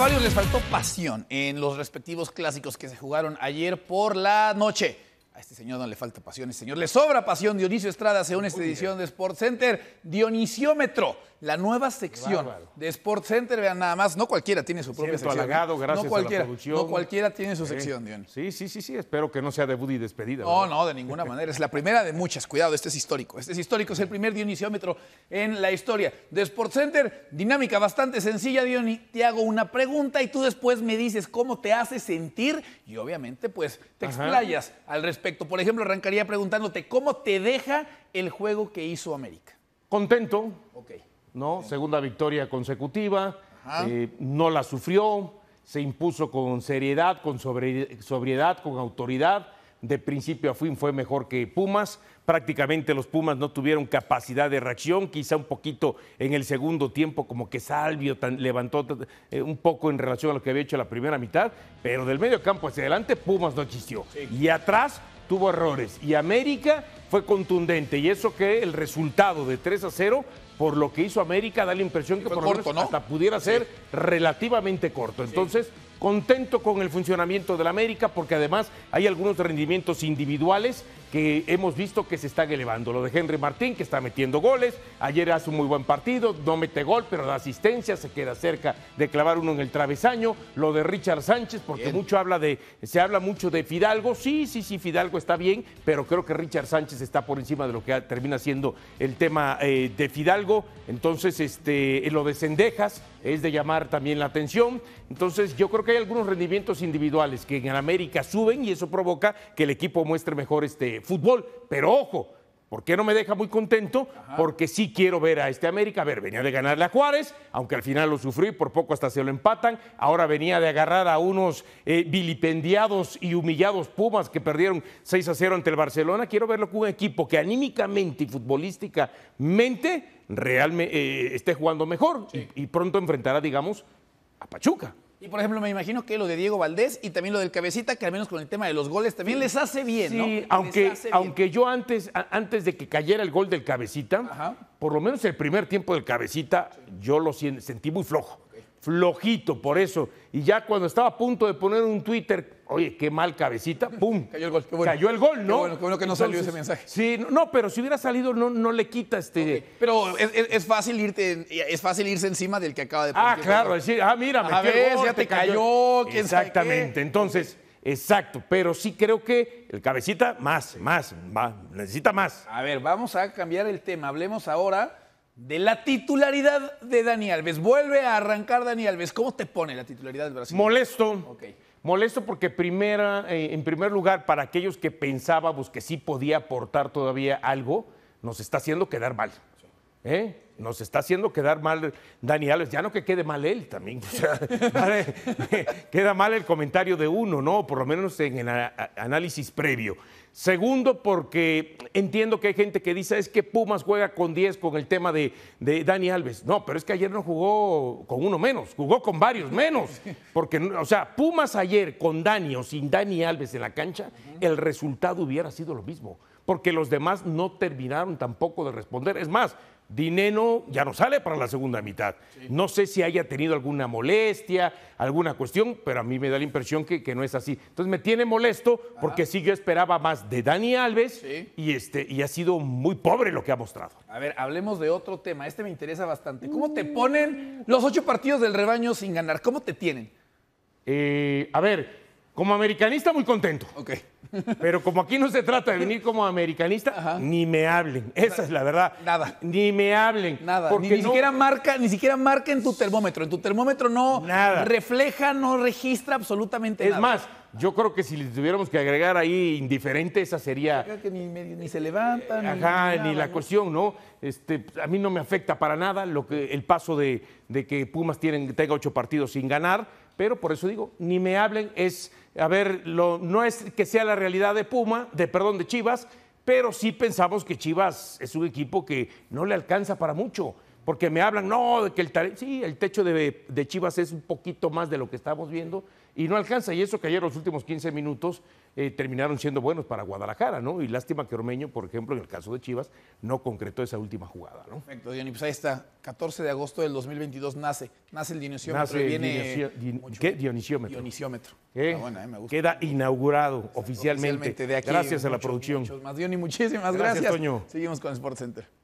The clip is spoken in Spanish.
varios les faltó pasión en los respectivos clásicos que se jugaron ayer por la noche. A este señor no le falta pasión, este señor le sobra pasión. Dionisio Estrada, según esta edición de Sport Center, Dionisiómetro, la nueva sección de Sport Center. Vean nada más, no cualquiera tiene su propia sección. no cualquiera, tiene su sección, Dion. Sí, sí, sí, sí. Espero que no sea debut y despedida. No, no, de ninguna manera. Es la primera de muchas. Cuidado, este es histórico. Este es histórico, es el primer Dionisiómetro en la historia de Sport Center. Dinámica bastante sencilla, Dionisio. Te hago una pregunta y tú después me dices cómo te hace sentir y obviamente, pues, te explayas al respecto por ejemplo, arrancaría preguntándote, ¿cómo te deja el juego que hizo América? Contento. Ok. ¿No? Segunda victoria consecutiva. Eh, no la sufrió. Se impuso con seriedad, con sobriedad, con autoridad. De principio a fin fue mejor que Pumas. Prácticamente los Pumas no tuvieron capacidad de reacción, quizá un poquito en el segundo tiempo, como que Salvio levantó eh, un poco en relación a lo que había hecho la primera mitad, pero del medio campo hacia adelante Pumas no existió. Y atrás tuvo errores. Y América fue contundente. Y eso que el resultado de 3 a 0, por lo que hizo América, da la impresión que por lo menos hasta pudiera ser relativamente corto. Entonces, contento con el funcionamiento del América, porque además hay algunos rendimientos individuales que hemos visto que se están elevando. Lo de Henry Martín, que está metiendo goles, ayer hace un muy buen partido, no mete gol, pero la asistencia, se queda cerca de clavar uno en el travesaño. Lo de Richard Sánchez, porque mucho habla de, se habla mucho de Fidalgo, sí, sí, sí, Fidalgo está bien, pero creo que Richard Sánchez está por encima de lo que termina siendo el tema eh, de Fidalgo. Entonces, este, lo de Cendejas es de llamar también la atención. Entonces, yo creo que hay algunos rendimientos individuales que en América suben y eso provoca que el equipo muestre mejor este fútbol. Pero ojo, ¿Por qué no me deja muy contento? Porque sí quiero ver a este América. A ver, venía de ganarle a Juárez, aunque al final lo sufrió y por poco hasta se lo empatan. Ahora venía de agarrar a unos eh, vilipendiados y humillados Pumas que perdieron 6 a 0 ante el Barcelona. Quiero verlo con un equipo que anímicamente y futbolísticamente realmente eh, esté jugando mejor y pronto enfrentará, digamos, a Pachuca. Y por ejemplo, me imagino que lo de Diego Valdés y también lo del Cabecita, que al menos con el tema de los goles también les hace bien, ¿no? Sí, aunque, aunque yo antes, antes de que cayera el gol del Cabecita, por lo menos el primer tiempo del Cabecita, yo lo sentí muy flojo flojito por eso. Y ya cuando estaba a punto de poner un Twitter, oye, qué mal cabecita, ¡pum! Cayó el gol. ¿no? Qué bueno, que no salió ese mensaje. Sí, no, pero si hubiera salido, no, no le quita este. Pero es, fácil irte, es fácil irse encima del que acaba de ah, poner. Ah, claro, decir, ah, mira, me ya te cayó. Exactamente. Entonces. Exacto, pero sí creo que el cabecita más, más, más, necesita más. A ver, vamos a cambiar el tema. Hablemos ahora de la titularidad de Dani Alves. Vuelve a arrancar Dani Alves. ¿Cómo te pone la titularidad del Brasil? Molesto. Ok. Molesto porque primera, eh, en primer lugar, para aquellos que pensábamos pues, que sí podía aportar todavía algo, nos está haciendo quedar mal. ¿Eh? Nos está haciendo quedar mal Dani Alves, ya no que quede mal él también, queda mal el comentario de uno, ¿no? Por lo menos en el análisis previo. Segundo, porque entiendo que hay gente que dice, es que Pumas juega con 10 con el tema de, de, Dani Alves. No, pero es que ayer no jugó con uno menos, jugó con varios menos. Porque, o sea, Pumas ayer con Dani o sin Dani Alves en la cancha, el resultado hubiera sido lo mismo. Porque los demás no terminaron tampoco de responder. Es más, Dineno ya no sale para la segunda mitad. No sé si haya tenido alguna molestia, alguna cuestión, pero a mí me da la impresión que, no es así. Entonces me tiene molesto porque sí yo esperaba más de Dani Alves y, este, y ha sido muy pobre lo que ha mostrado. A ver, hablemos de otro tema. Este me interesa bastante. ¿Cómo te mm. ponen los ocho partidos del rebaño sin ganar? ¿Cómo te tienen? Eh, a ver, como americanista, muy contento. Ok. Pero como aquí no se trata de venir como americanista, ni me hablen. Esa es la verdad. Nada. Ni me hablen. Nada. Porque ni, siquiera marca, ni siquiera marca en tu termómetro. En tu termómetro no refleja, no registra absolutamente nada. Es más, yo creo que si le tuviéramos que agregar ahí indiferente, esa sería. que ni, se levantan. Ajá, ni, la cuestión, ¿no? Este, a mí no me afecta para nada lo que, el paso de, que Pumas tienen, tenga ocho partidos sin ganar pero por eso digo, ni me hablen, es, a ver, lo, no es que sea la realidad de Puma, de perdón, de Chivas, pero sí pensamos que Chivas es un equipo que no le alcanza para mucho porque me hablan, no, de que el techo de, Chivas es un poquito más de lo que estamos viendo y no alcanza. Y eso que ayer los últimos 15 minutos eh, terminaron siendo buenos para Guadalajara, ¿no? Y lástima que Ormeño, por ejemplo, en el caso de Chivas, no concretó esa última jugada, ¿no? Perfecto, Diony, pues ahí está, 14 de agosto del 2022 nace, nace el Dionisiómetro. Nace el viene ¿Qué? Dionisiómetro. Dionisiómetro. Ah, me gusta. Queda inaugurado oficialmente. de aquí, gracias a la producción. Muchos más. Diony, muchísimas gracias. gracias. Seguimos con Sport Center.